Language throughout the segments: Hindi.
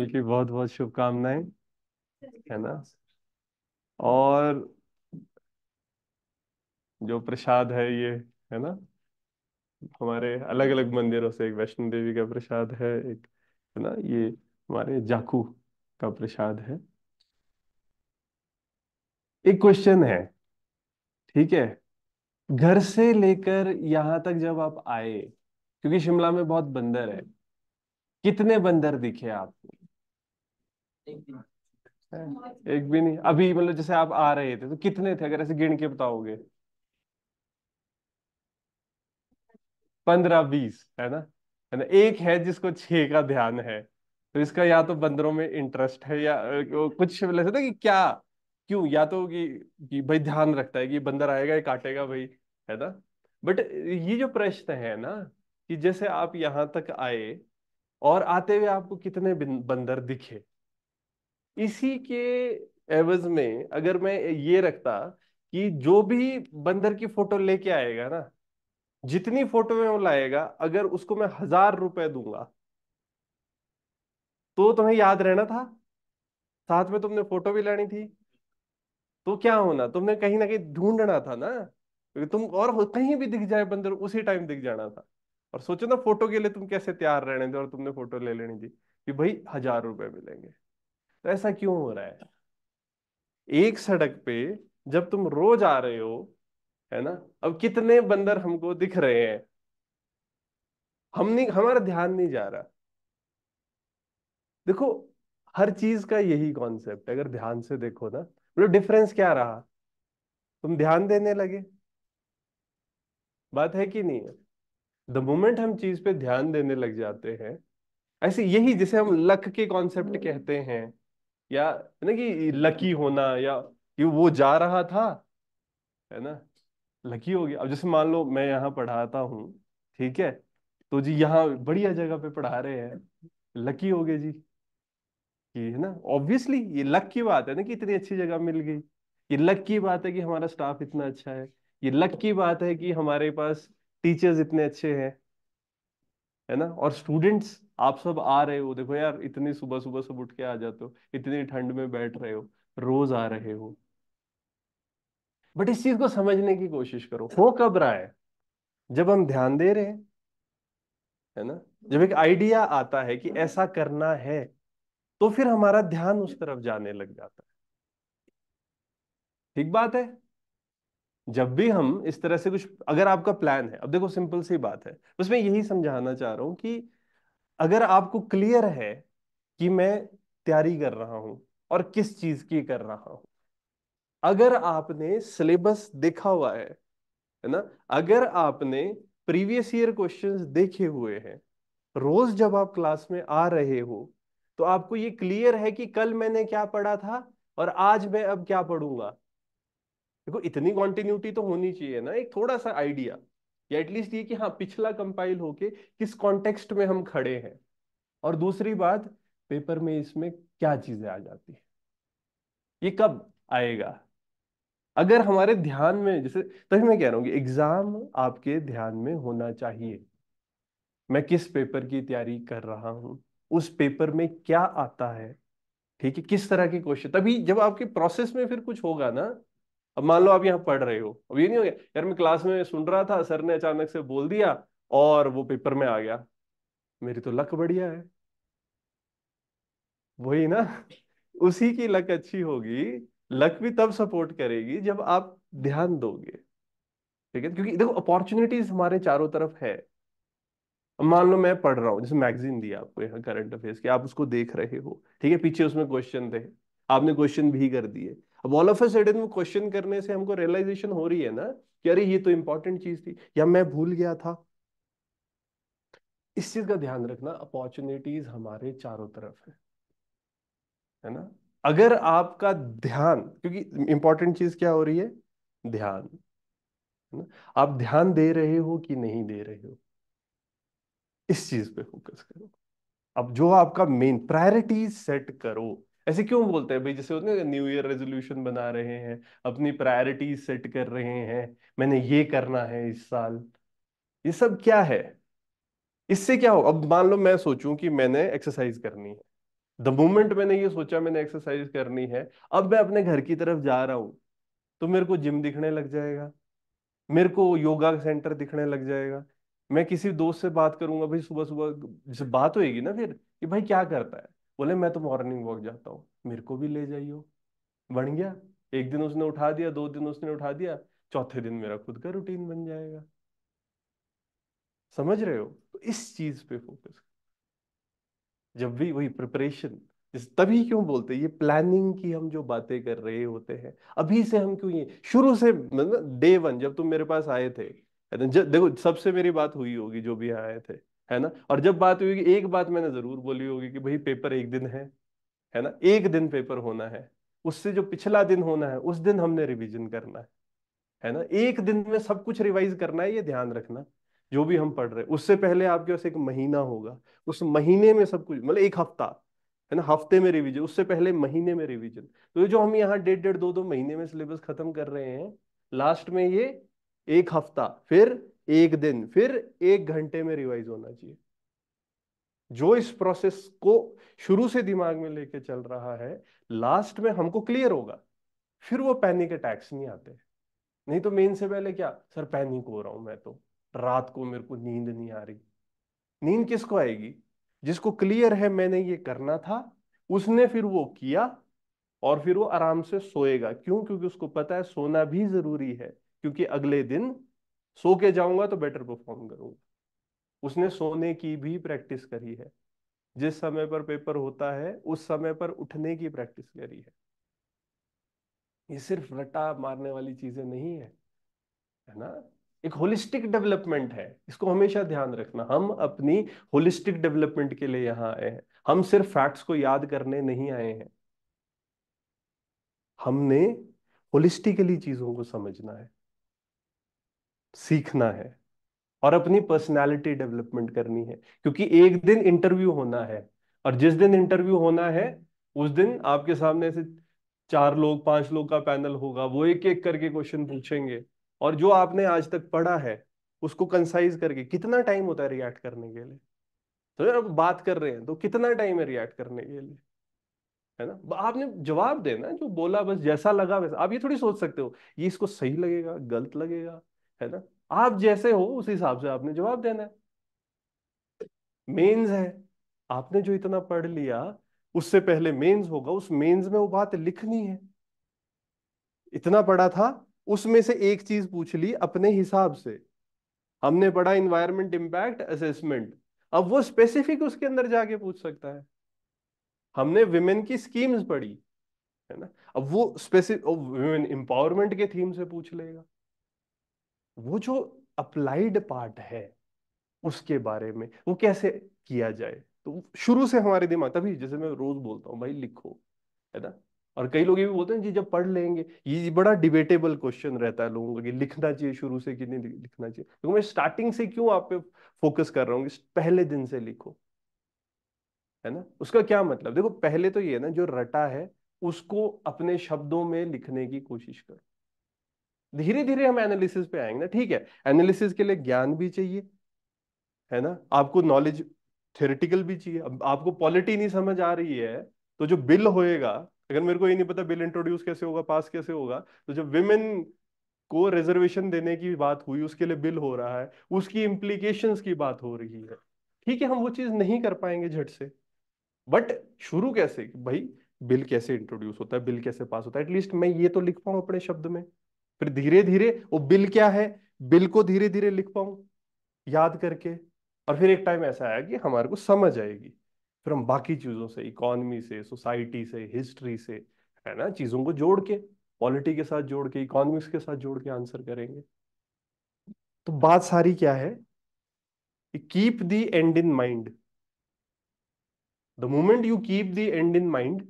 की बहुत बहुत शुभकामनाएं है ना और जो प्रसाद है ये है ना हमारे अलग अलग मंदिरों से एक वैष्णो देवी का प्रसाद है एक है ना ये हमारे जाकू का प्रसाद है एक क्वेश्चन है ठीक है घर से लेकर यहां तक जब आप आए क्योंकि शिमला में बहुत बंदर है कितने बंदर दिखे आपको एक भी नहीं अभी मतलब जैसे आप आ रहे थे तो कितने थे अगर ऐसे गिन के बताओगे पंद्रह बीस है ना है ना एक है जिसको छह का ध्यान है तो इसका या तो बंदरों में इंटरेस्ट है या कुछ मतलब ना कि क्या क्यों या तो कि, कि भाई ध्यान रखता है कि बंदर आएगा ये काटेगा भाई है ना बट ये जो प्रश्न है ना कि जैसे आप यहाँ तक आए और आते हुए आपको कितने बंदर दिखे इसी के एवज में अगर मैं ये रखता कि जो भी बंदर की फोटो लेके आएगा ना जितनी फोटो में वो लाएगा अगर उसको मैं हजार रुपए दूंगा तो तुम्हें याद रहना था साथ में तुमने फोटो भी लानी थी तो क्या होना तुमने कहीं ना कहीं ढूंढना था ना क्योंकि तुम और कहीं भी दिख जाए बंदर उसी टाइम दिख जाना था और सोचो ना फोटो के लिए तुम कैसे तैयार रहने थे और तुमने फोटो ले लेनी थी कि भाई हजार रुपए मिलेंगे तो ऐसा क्यों हो रहा है एक सड़क पे जब तुम रोज आ रहे हो है ना अब कितने बंदर हमको दिख रहे हैं हम नहीं हमारा ध्यान नहीं जा रहा देखो हर चीज का यही कॉन्सेप्ट है अगर ध्यान से देखो ना मतलब डिफरेंस क्या रहा तुम ध्यान देने लगे बात है कि नहीं है द मोमेंट हम चीज पे ध्यान देने लग जाते हैं ऐसे यही जिसे हम लक के कॉन्सेप्ट कहते हैं या ना कि लकी होना या कि वो जा रहा था है ना लकी हो गया अब जैसे मान लो मैं यहाँ पढ़ाता हूँ ठीक है तो जी यहाँ बढ़िया जगह पे पढ़ा रहे हैं लकी हो गए जी कि है ना ऑब्वियसली ये लक की बात है ना कि इतनी अच्छी जगह मिल गई ये लक की बात है कि हमारा स्टाफ इतना अच्छा है ये लक की बात है कि हमारे पास टीचर्स इतने अच्छे हैं है ना और स्टूडेंट्स आप सब आ रहे हो देखो यार इतनी सुबह सुबह सब उठ के आ जाते हो इतनी ठंड में बैठ रहे हो रोज आ रहे हो बट इस चीज को समझने की कोशिश करो हो कब रहा है जब हम ध्यान दे रहे हैं है ना जब एक आइडिया आता है कि ऐसा करना है तो फिर हमारा ध्यान उस तरफ जाने लग जाता है ठीक बात है जब भी हम इस तरह से कुछ अगर आपका प्लान है अब देखो सिंपल सी बात है उसमें यही समझाना चाह रहा हूं कि अगर आपको क्लियर है कि मैं तैयारी कर रहा हूं और किस चीज की कर रहा हूं अगर आपने सिलेबस देखा हुआ है है ना अगर आपने प्रीवियस ईयर क्वेश्चंस देखे हुए हैं रोज जब आप क्लास में आ रहे हो तो आपको ये क्लियर है कि कल मैंने क्या पढ़ा था और आज मैं अब क्या पढ़ूंगा देखो इतनी कॉन्टिन्यूटी तो होनी चाहिए ना एक थोड़ा सा आइडिया या एटलीस्ट ये कि हाँ पिछला कंपाइल होके किस कॉन्टेक्स्ट में हम खड़े हैं और दूसरी बात पेपर में इसमें क्या चीजें आ जाती है ये कब आएगा अगर हमारे ध्यान में जैसे तभी मैं कह रहा हूँ कि एग्जाम आपके ध्यान में होना चाहिए मैं किस पेपर की तैयारी कर रहा हूँ उस पेपर में क्या आता है ठीक है किस तरह के क्वेश्चन तभी जब आपके प्रोसेस में फिर कुछ होगा ना अब मान लो आप यहाँ पढ़ रहे हो अब ये नहीं हो गया यार मैं क्लास में सुन रहा था सर ने अचानक से बोल दिया और वो पेपर में आ गया मेरी तो लक बढ़िया है वही ना उसी की लक अच्छी होगी लक भी तब सपोर्ट करेगी जब आप ध्यान दोगे ठीक है क्योंकि देखो अपॉर्चुनिटीज हमारे चारों तरफ है मान लो मैं पढ़ रहा हूँ जैसे मैगजीन दिया आपको यहाँ करंट अफेयर्स की आप उसको देख रहे हो ठीक है पीछे उसमें क्वेश्चन थे आपने क्वेश्चन भी कर दिए अब ऑल ऑफ अ सडन वो क्वेश्चन करने से हमको रियलाइजेशन हो रही है ना कि अरे ये तो इंपॉर्टेंट चीज थी या मैं भूल गया था इस चीज का ध्यान रखना अपॉर्चुनिटीज हमारे चारों तरफ है है ना अगर आपका ध्यान क्योंकि इंपॉर्टेंट चीज क्या हो रही है ध्यान है ना आप ध्यान दे रहे हो कि नहीं दे रहे हो इस चीज पे फोकस करो अब जो आपका मेन प्रायोरिटीज सेट करो ऐसे क्यों बोलते हैं भाई जैसे होते हैं न्यू ईयर रेजोल्यूशन बना रहे हैं अपनी प्रायोरिटी सेट कर रहे हैं मैंने ये करना है इस साल ये सब क्या है इससे क्या हो अब मान लो मैं सोचूं कि मैंने एक्सरसाइज करनी है द मोमेंट मैंने ये सोचा मैंने एक्सरसाइज करनी है अब मैं अपने घर की तरफ जा रहा हूं तो मेरे को जिम दिखने लग जाएगा मेरे को योगा सेंटर दिखने लग जाएगा मैं किसी दोस्त से बात करूंगा भाई सुबह सुबह जैसे बात होगी ना फिर कि भाई क्या करता है बोले मैं तो मॉर्निंग वॉक जाता हूँ मेरे को भी ले जाइयो बन गया एक दिन उसने उठा दिया दो दिन उसने उठा दिया चौथे दिन मेरा खुद का रूटीन बन जाएगा समझ रहे हो तो इस चीज पे फोकस जब भी वही प्रिपरेशन तभी क्यों बोलते ये प्लानिंग की हम जो बातें कर रहे होते हैं अभी से हम क्यों ये शुरू से मतलब डे वन जब तुम मेरे पास आए थे देखो सबसे मेरी बात हुई होगी जो भी आए थे है ना और जब बात हुई कि एक बात मैंने जरूर बोली होगी कि भाई पेपर एक दिन है है ना एक दिन पेपर होना है उससे जो पिछला दिन होना है उस दिन हमने रिवीजन करना है है ना एक दिन में सब कुछ रिवाइज करना है ये ध्यान रखना जो भी हम पढ़ रहे हैं उससे पहले आपके पास एक महीना होगा उस महीने में सब कुछ मतलब एक हफ्ता है ना हफ्ते में रिविजन उससे पहले महीने में रिविजन तो जो हम यहाँ डेढ़ डेढ़ दो दो महीने में सिलेबस खत्म कर रहे हैं लास्ट में ये एक हफ्ता फिर एक दिन फिर एक घंटे में रिवाइज होना चाहिए जो इस प्रोसेस को शुरू से दिमाग में लेके चल रहा है लास्ट में हमको क्लियर होगा फिर वो पैनिक अटैक्स नहीं आते नहीं तो मेन से पहले क्या सर पैनिक हो रहा हूं मैं तो रात को मेरे को नींद नहीं आ रही नींद किसको आएगी जिसको क्लियर है मैंने ये करना था उसने फिर वो किया और फिर वो आराम से सोएगा क्यों क्योंकि उसको पता है सोना भी जरूरी है क्योंकि अगले दिन सो के जाऊंगा तो बेटर परफॉर्म करूंगा उसने सोने की भी प्रैक्टिस करी है जिस समय पर पेपर होता है उस समय पर उठने की प्रैक्टिस करी है ये सिर्फ रटा मारने वाली चीजें नहीं है है ना एक होलिस्टिक डेवलपमेंट है इसको हमेशा ध्यान रखना हम अपनी होलिस्टिक डेवलपमेंट के लिए यहाँ आए हैं हम सिर्फ फैक्ट्स को याद करने नहीं आए हैं हमने होलिस्टिकली चीजों को समझना है सीखना है और अपनी पर्सनालिटी डेवलपमेंट करनी है क्योंकि एक दिन इंटरव्यू होना है और जिस दिन इंटरव्यू होना है उस दिन आपके सामने ऐसे चार लोग पांच लोग का पैनल होगा वो एक एक करके क्वेश्चन पूछेंगे और जो आपने आज तक पढ़ा है उसको कंसाइज करके कितना टाइम होता है रिएक्ट करने के लिए तो यार बात कर रहे हैं तो कितना टाइम है रिएक्ट करने के लिए है ना आपने जवाब देना जो बोला बस जैसा लगा वैसा आप ये थोड़ी सोच सकते हो ये इसको सही लगेगा गलत लगेगा है ना आप जैसे हो उस हिसाब से आपने जवाब देना है मेंस है आपने जो इतना पढ़ लिया उससे पहले मेंस होगा उस मेंस में वो बात लिखनी है इतना पढ़ा था उसमें से एक चीज पूछ ली अपने हिसाब से हमने पढ़ा इन्वायरमेंट इम्पैक्ट असेसमेंट अब वो स्पेसिफिक उसके अंदर जाके पूछ सकता है हमने विमेन की स्कीम्स पढ़ी है ना अब वो स्पेसिफिक विमेन एम्पावरमेंट के थीम से पूछ लेगा वो जो अप्लाइड पार्ट है उसके बारे में वो कैसे किया जाए तो शुरू से हमारे दिमाग तभी जैसे मैं रोज बोलता हूँ भाई लिखो है ना और कई लोग ये भी बोलते हैं जी जब पढ़ लेंगे ये बड़ा डिबेटेबल क्वेश्चन रहता है लोगों का कि लिखना चाहिए शुरू से कि नहीं लिखना चाहिए तो मैं स्टार्टिंग से क्यों आप पे फोकस कर रहा हूँ कि पहले दिन से लिखो है ना उसका क्या मतलब देखो पहले तो ये है ना जो रटा है उसको अपने शब्दों में लिखने की कोशिश करो धीरे धीरे हम एनालिसिस पे आएंगे ना ठीक है एनालिसिस के लिए ज्ञान भी चाहिए है ना आपको नॉलेज थियोरिटिकल भी चाहिए अब आपको पॉलिटी नहीं समझ आ रही है तो जो बिल होएगा अगर मेरे को ये नहीं पता बिल इंट्रोड्यूस कैसे होगा पास कैसे होगा तो जब विमेन को रिजर्वेशन देने की बात हुई उसके लिए बिल हो रहा है उसकी इम्प्लीकेशन की बात हो रही है ठीक है हम वो चीज़ नहीं कर पाएंगे झट से बट शुरू कैसे भाई बिल कैसे इंट्रोड्यूस होता है बिल कैसे पास होता है एटलीस्ट मैं ये तो लिख पाऊँ अपने शब्द में फिर धीरे धीरे वो बिल क्या है बिल को धीरे धीरे लिख पाऊं याद करके और फिर एक टाइम ऐसा आया कि हमारे को समझ आएगी फिर हम बाकी चीज़ों से इकोनॉमी से सोसाइटी से हिस्ट्री से है ना चीज़ों को जोड़ के पॉलिटी के साथ जोड़ के इकोनॉमिक्स के साथ जोड़ के आंसर करेंगे तो बात सारी क्या है keep the end in mind the moment you keep the end in mind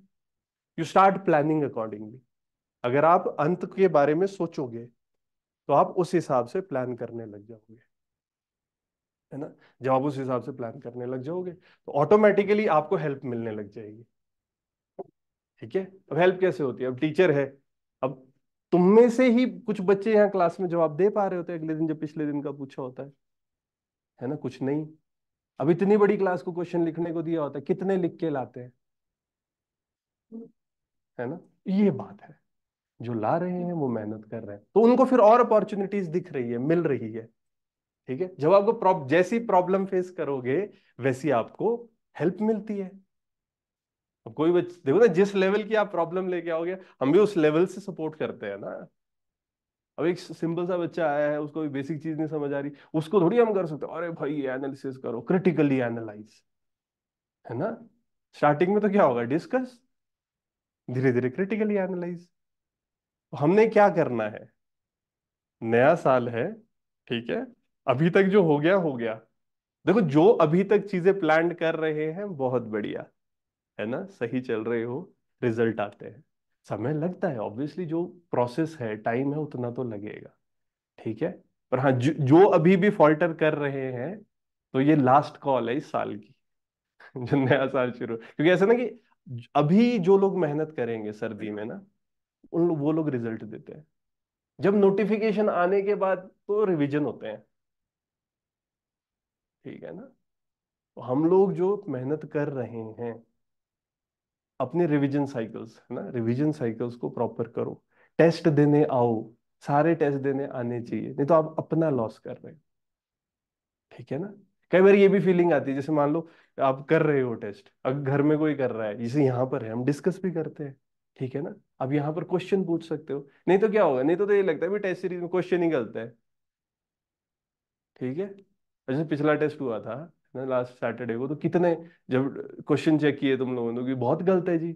you start planning accordingly अगर आप अंत के बारे में सोचोगे तो आप उस हिसाब से प्लान करने लग जाओगे है ना जब आप उस हिसाब से प्लान करने लग जाओगे तो ऑटोमेटिकली आपको हेल्प मिलने लग जाएगी ठीक है अब हेल्प कैसे होती है अब टीचर है अब तुम में से ही कुछ बच्चे यहाँ क्लास में जवाब दे पा रहे होते हैं अगले दिन जब पिछले दिन का पूछा होता है है ना कुछ नहीं अब इतनी बड़ी क्लास को क्वेश्चन लिखने को दिया होता है कितने लिख के लाते हैं है ना ये बात है जो ला रहे हैं वो मेहनत कर रहे हैं तो उनको फिर और अपॉर्चुनिटीज दिख रही है मिल रही है ठीक है जब आपको प्रॉब जैसी प्रॉब्लम फेस करोगे वैसी आपको हेल्प मिलती है अब कोई बच्चे देखो ना जिस लेवल की आप प्रॉब्लम लेके आओगे हम भी उस लेवल से सपोर्ट करते हैं ना अब एक सिंपल सा बच्चा आया है उसको भी बेसिक चीज नहीं समझ आ रही उसको थोड़ी हम कर सकते अरे भाई एनालिसिस करो क्रिटिकली एनालाइज है ना स्टार्टिंग में तो क्या होगा डिस्कस धीरे धीरे क्रिटिकली एनालाइज तो हमने क्या करना है नया साल है ठीक है अभी तक जो हो गया हो गया देखो जो अभी तक चीजें प्लान कर रहे हैं बहुत बढ़िया है ना सही चल रहे हो रिजल्ट आते हैं समय लगता है ऑब्वियसली जो प्रोसेस है टाइम है उतना तो लगेगा ठीक है पर हाँ जो, जो अभी भी फॉल्टर कर रहे हैं तो ये लास्ट कॉल है इस साल की जो नया साल शुरू क्योंकि ऐसा ना कि अभी जो लोग मेहनत करेंगे सर्दी में ना उन वो लोग रिजल्ट देते हैं जब नोटिफिकेशन आने के बाद तो रिवीजन होते हैं ठीक है ना तो हम लोग जो मेहनत कर रहे हैं अपने रिवीजन साइकिल्स है ना रिवीजन साइकिल्स को प्रॉपर करो टेस्ट देने आओ सारे टेस्ट देने आने चाहिए नहीं तो आप अपना लॉस कर रहे हो ठीक है ना कई बार ये भी फीलिंग आती है जैसे मान लो आप कर रहे हो टेस्ट अगर घर में कोई कर रहा है जैसे यहाँ पर है हम डिस्कस भी करते हैं ठीक है ना अब यहां पर क्वेश्चन पूछ सकते हो नहीं तो क्या होगा नहीं तो, तो ये लगता है टेस्ट सीरीज में क्वेश्चन ही गलत है ठीक है जैसे पिछला टेस्ट हुआ था ना लास्ट सैटरडे को तो कितने जब क्वेश्चन चेक किए तुम लोगों ने तो कि बहुत गलत है जी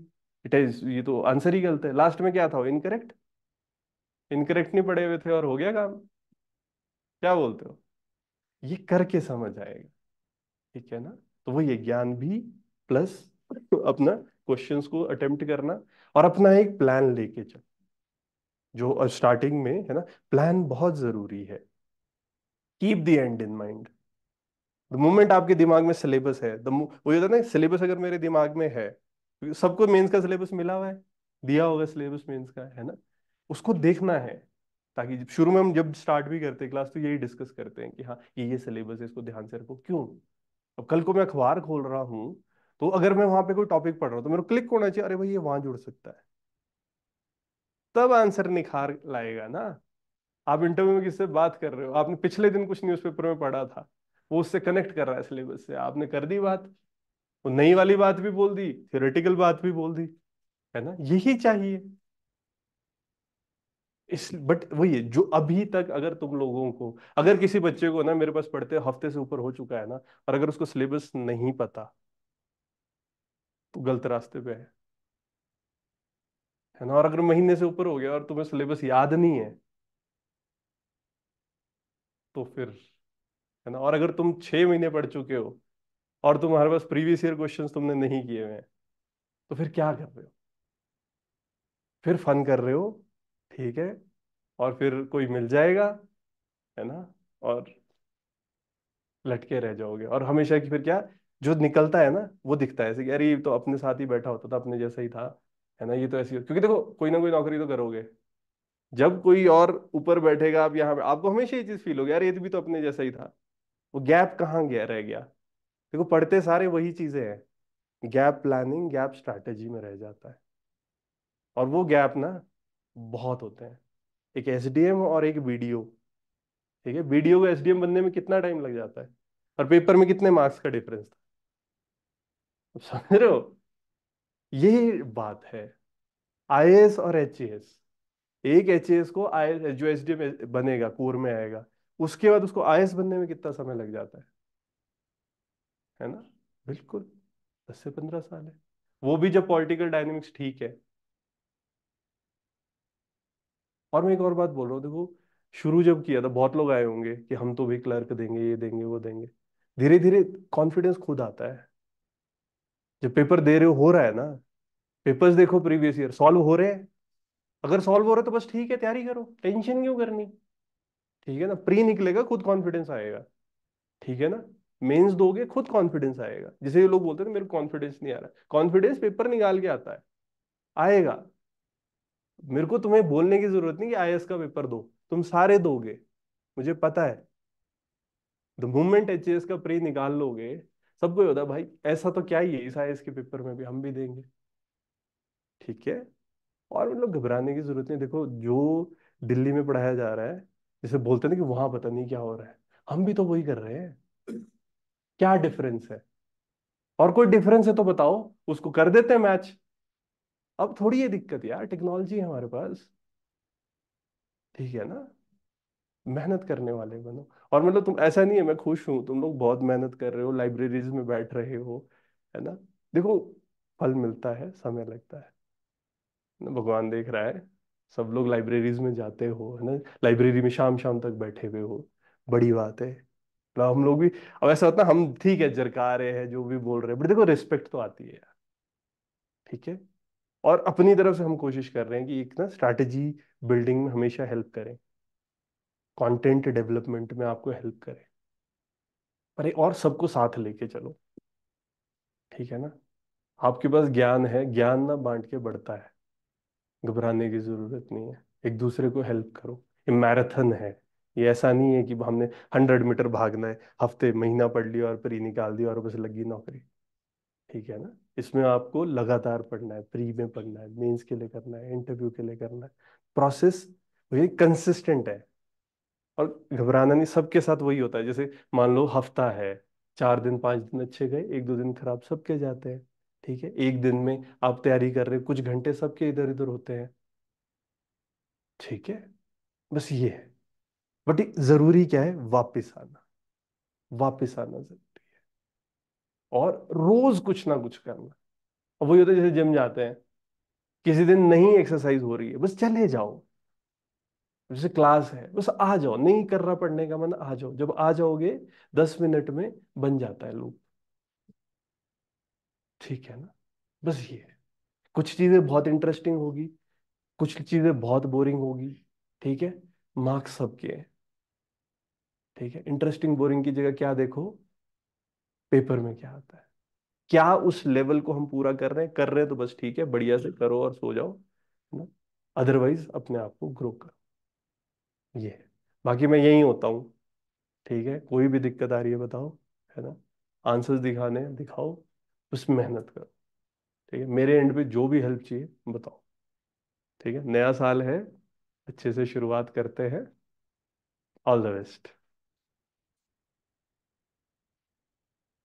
टेस्ट ये तो आंसर ही गलत है लास्ट में क्या था इनकरेक्ट इनकरेक्ट नहीं पड़े हुए थे और हो गया काम क्या बोलते हो ये करके समझ आएगा ठीक है ना तो वो ये ज्ञान भी प्लस अपना क्वेश्चंस को अटेम्प्ट करना और अपना एक प्लान लेके चलो जो स्टार्टिंग में है ना प्लान बहुत जरूरी है keep the end in mind the moment आपके दिमाग में सिलेबस है वो ये ना सिलेबस अगर मेरे दिमाग में है सबको मेंस का सिलेबस मिला हुआ है दिया होगा सिलेबस मेंस का है ना उसको देखना है ताकि शुरू में हम जब स्टार्ट भी करते हैं क्लास तो यही डिस्कस करते हैं कि हाँ ये ये सिलेबस है इसको ध्यान से रखो क्यों अब कल को मैं अखबार खोल रहा हूँ तो अगर मैं वहां पे कोई टॉपिक पढ़ रहा हूँ तो मेरे को क्लिक होना चाहिए अरे भाई ये वहां जुड़ सकता है तब आंसर निखार लाएगा ना आप इंटरव्यू में किससे बात कर रहे हो आपने पिछले दिन कुछ न्यूज़पेपर में पढ़ा था वो उससे कनेक्ट कर रहा है सिलेबस से आपने कर दी बात वो नई वाली बात भी बोल दी थियोरेटिकल बात भी बोल दी है ना यही चाहिए इस बट वही जो अभी तक अगर तुम लोगों को अगर किसी बच्चे को ना मेरे पास पढ़ते हफ्ते से ऊपर हो चुका है ना और अगर उसको सिलेबस नहीं पता तो गलत रास्ते पे है है ना और अगर महीने से ऊपर हो गया और तुम्हें सिलेबस याद नहीं है तो फिर है ना और अगर तुम छह महीने पढ़ चुके हो और तुम्हारे पास प्रीवियस ईयर क्वेश्चन तुमने नहीं किए हुए हैं तो फिर क्या कर रहे हो फिर फन कर रहे हो ठीक है और फिर कोई मिल जाएगा है ना और लटके रह जाओगे और हमेशा की फिर क्या जो निकलता है ना वो दिखता है ऐसे कि अरे ये तो अपने साथ ही बैठा होता था अपने जैसा ही था है ना ये तो ऐसी क्योंकि देखो कोई ना कोई नौकरी तो करोगे जब कोई और ऊपर बैठेगा आप यहाँ पे आपको हमेशा ये चीज फील होगी यार ये तो भी तो अपने जैसा ही था वो गैप कहाँ गया रह गया देखो पढ़ते सारे वही चीजें हैं गैप प्लानिंग गैप स्ट्रैटेजी में रह जाता है और वो गैप ना बहुत होते हैं एक एस और एक वीडियो ठीक है वीडियो को एस बनने में कितना टाइम लग जाता है और पेपर में कितने मार्क्स का डिफरेंस था समझ रहे हो यही बात है आई और एच एक एच को आई जो एस में बनेगा कोर में आएगा उसके बाद उसको आई बनने में कितना समय लग जाता है है ना बिल्कुल दस से पंद्रह साल है वो भी जब पॉलिटिकल डायनेमिक्स ठीक है और मैं एक और बात बोल रहा हूँ देखो शुरू जब किया था बहुत लोग आए होंगे कि हम तो भी क्लर्क देंगे ये देंगे वो देंगे धीरे धीरे कॉन्फिडेंस खुद आता है जब पेपर दे रहे हो हो रहा है ना पेपर्स देखो प्रीवियस ईयर सॉल्व हो रहे हैं अगर सॉल्व हो रहे तो बस ठीक है तैयारी करो टेंशन क्यों करनी ठीक है ना प्री निकलेगा खुद कॉन्फिडेंस आएगा ठीक है ना मेंस दोगे खुद कॉन्फिडेंस आएगा जिसे ये लोग बोलते हैं मेरे कॉन्फिडेंस नहीं आ रहा कॉन्फिडेंस पेपर निकाल के आता है आएगा मेरे को तुम्हें बोलने की जरूरत नहीं कि आई का पेपर दो तुम सारे दोगे मुझे पता है द मोमेंट एच का प्री निकाल लोगे सबको होता है भाई ऐसा तो क्या ही है इस आई के पेपर में भी हम भी देंगे ठीक है और उन मतलब लोग घबराने की जरूरत नहीं देखो जो दिल्ली में पढ़ाया जा रहा है जैसे बोलते ना कि वहां पता नहीं क्या हो रहा है हम भी तो वही कर रहे हैं क्या डिफरेंस है और कोई डिफरेंस है तो बताओ उसको कर देते हैं मैच अब थोड़ी ये दिक्कत यार टेक्नोलॉजी है हमारे पास ठीक है ना मेहनत करने वाले बनो और मतलब तुम ऐसा नहीं है मैं खुश हूँ तुम लोग बहुत मेहनत कर रहे हो लाइब्रेरीज में बैठ रहे हो है ना देखो फल मिलता है समय लगता है ना भगवान देख रहा है सब लोग लाइब्रेरीज में जाते हो है ना लाइब्रेरी में शाम शाम तक बैठे हुए हो बड़ी बात है मतलब हम लोग भी अब ऐसा होता हम ठीक है जरका रहे हैं जो भी बोल रहे हैं बट देखो रिस्पेक्ट तो आती है यार ठीक है और अपनी तरफ से हम कोशिश कर रहे हैं कि एक ना स्ट्रैटेजी बिल्डिंग में हमेशा हेल्प करें कंटेंट डेवलपमेंट में आपको हेल्प करे पर और सबको साथ लेके चलो ठीक है ना आपके पास ज्ञान है ज्ञान ना बांट के बढ़ता है घबराने की जरूरत नहीं है एक दूसरे को हेल्प करो ये मैराथन है ये ऐसा नहीं है कि हमने हंड्रेड मीटर भागना है हफ्ते महीना पढ़ लिया और प्री निकाल दिया और बस लगी नौकरी ठीक है ना इसमें आपको लगातार पढ़ना है प्री में पढ़ना है मेंस के लिए करना है इंटरव्यू के लिए करना है प्रोसेस कंसिस्टेंट है और घबराना नहीं सबके साथ वही होता है जैसे मान लो हफ्ता है चार दिन पांच दिन अच्छे गए एक दो दिन खराब सबके जाते हैं ठीक है एक दिन में आप तैयारी कर रहे हो कुछ घंटे सबके इधर उधर होते हैं ठीक है बस ये है बट जरूरी क्या है वापिस आना वापिस आना जरूरी है और रोज कुछ ना कुछ करना अब वही होता है जैसे जिम जाते हैं किसी दिन नहीं एक्सरसाइज हो रही है बस चले जाओ जैसे क्लास है बस आ जाओ नहीं कर रहा पढ़ने का मन आ जाओ जब आ जाओगे दस मिनट में बन जाता है लूप ठीक है ना बस ये है कुछ चीजें बहुत इंटरेस्टिंग होगी कुछ चीजें बहुत बोरिंग होगी ठीक है मार्क्स सबके हैं ठीक है इंटरेस्टिंग बोरिंग की जगह क्या देखो पेपर में क्या आता है क्या उस लेवल को हम पूरा कर रहे हैं कर रहे हैं तो बस ठीक है बढ़िया से करो और सो जाओ है ना अदरवाइज अपने आप को ग्रो करो ये बाकी मैं यहीं होता हूँ ठीक है कोई भी दिक्कत आ रही है बताओ है ना आंसर्स दिखाने दिखाओ उस मेहनत करो ठीक है मेरे एंड पे जो भी हेल्प चाहिए बताओ ठीक है नया साल है अच्छे से शुरुआत करते हैं ऑल द बेस्ट